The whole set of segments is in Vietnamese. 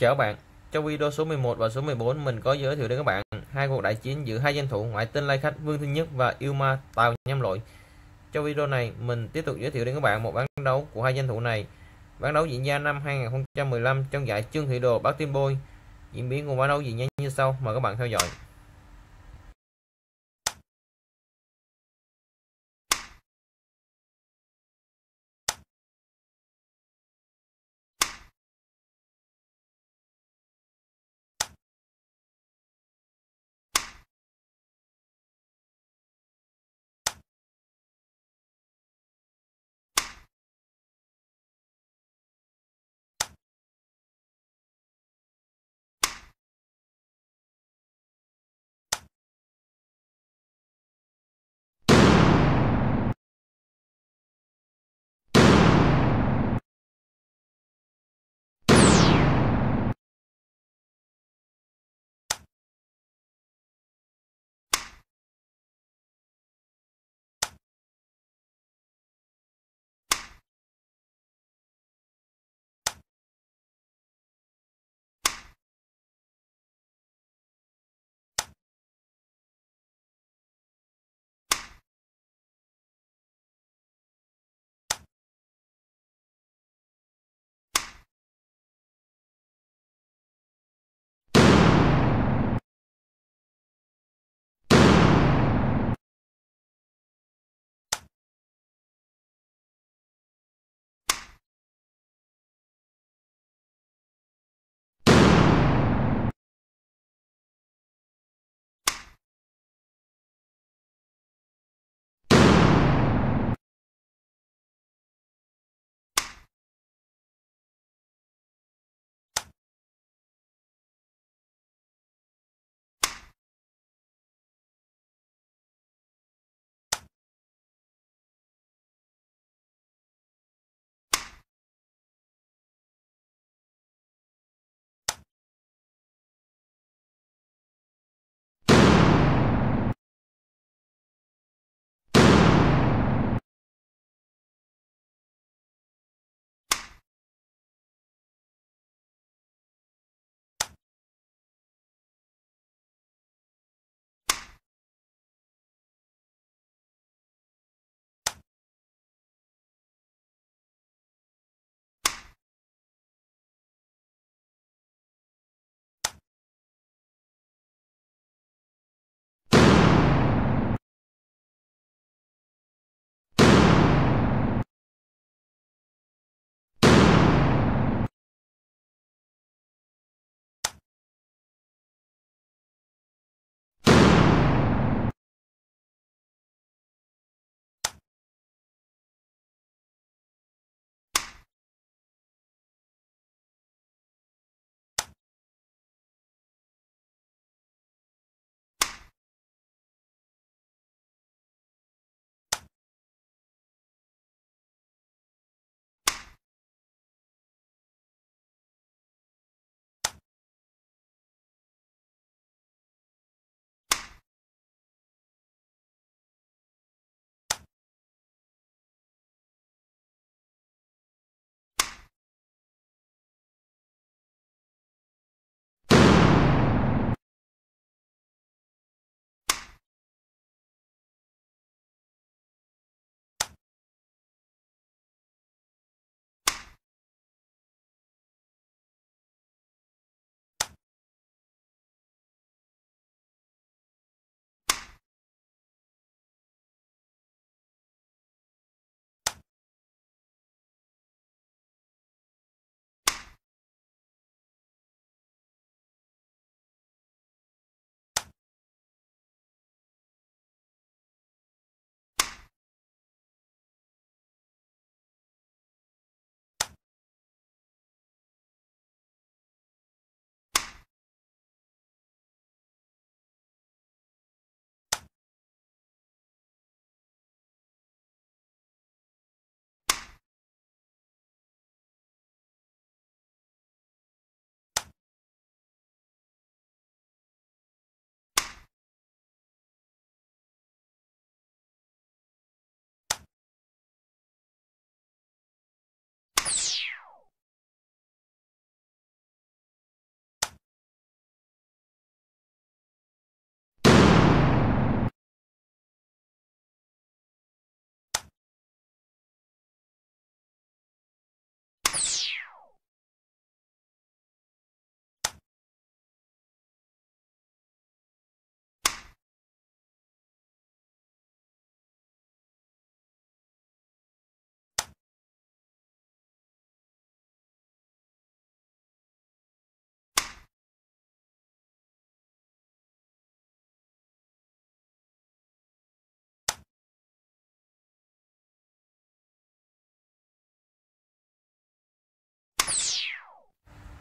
Chào các bạn, trong video số 11 và số 14 mình có giới thiệu đến các bạn hai cuộc đại chiến giữa hai danh thủ ngoại tinh lai khách Vương Thiên Nhất và yêu ma Tào nhâm Lội. Trong video này mình tiếp tục giới thiệu đến các bạn một bán đấu của hai danh thủ này. Bán đấu diễn ra năm 2015 trong giải Trương Thị Đồ Bắc Tiên Bôi. Diễn biến của bán đấu diễn ra như sau, mời các bạn theo dõi.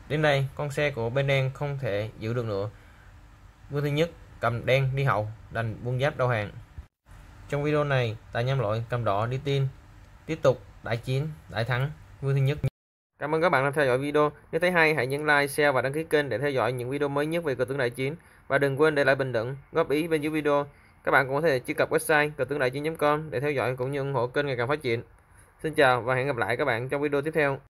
Đến đây, con xe của bên đen không thể giữ được nữa. Vua Thiên Nhất cầm đen đi hậu, đành buông giáp đầu hàng. Trong video này, tài nhâm loại cầm đỏ đi tin. Tiếp tục đại chiến, đại thắng, Vua Thiên Nhất. Cảm ơn các bạn đã theo dõi video. Nếu thấy hay, hãy nhấn like, share và đăng ký kênh để theo dõi những video mới nhất về cờ tướng đại chiến. Và đừng quên để lại bình luận, góp ý bên dưới video. Các bạn cũng có thể truy cập website cờ tướng đại chiến.com để theo dõi cũng như ủng hộ kênh ngày càng phát triển. Xin chào và hẹn gặp lại các bạn trong video tiếp theo.